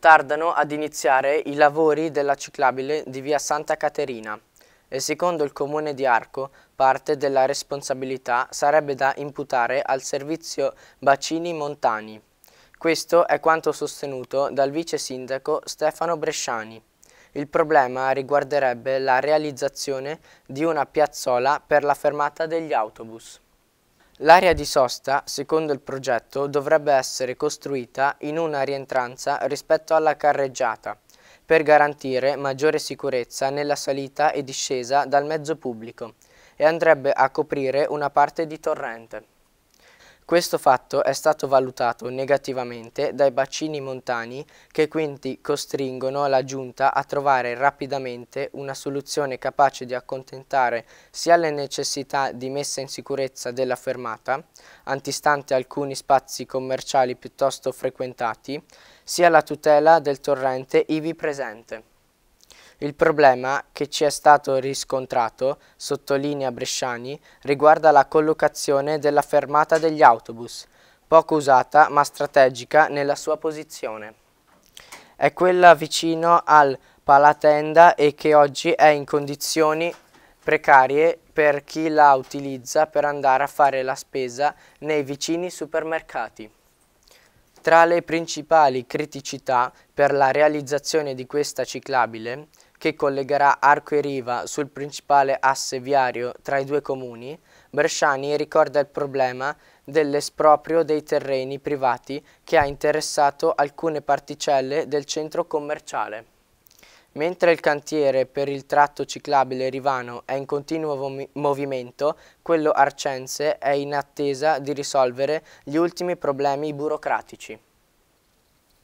tardano ad iniziare i lavori della ciclabile di via Santa Caterina e secondo il comune di Arco parte della responsabilità sarebbe da imputare al servizio Bacini Montani. Questo è quanto sostenuto dal vice sindaco Stefano Bresciani. Il problema riguarderebbe la realizzazione di una piazzola per la fermata degli autobus. L'area di sosta, secondo il progetto, dovrebbe essere costruita in una rientranza rispetto alla carreggiata, per garantire maggiore sicurezza nella salita e discesa dal mezzo pubblico e andrebbe a coprire una parte di torrente. Questo fatto è stato valutato negativamente dai bacini montani che quindi costringono la giunta a trovare rapidamente una soluzione capace di accontentare sia le necessità di messa in sicurezza della fermata, antistante alcuni spazi commerciali piuttosto frequentati, sia la tutela del torrente ivi presente. Il problema che ci è stato riscontrato, sottolinea Bresciani, riguarda la collocazione della fermata degli autobus, poco usata ma strategica nella sua posizione. È quella vicino al palatenda e che oggi è in condizioni precarie per chi la utilizza per andare a fare la spesa nei vicini supermercati. Tra le principali criticità per la realizzazione di questa ciclabile che collegherà Arco e Riva sul principale asse viario tra i due comuni, Bresciani ricorda il problema dell'esproprio dei terreni privati che ha interessato alcune particelle del centro commerciale. Mentre il cantiere per il tratto ciclabile rivano è in continuo movimento, quello arcense è in attesa di risolvere gli ultimi problemi burocratici.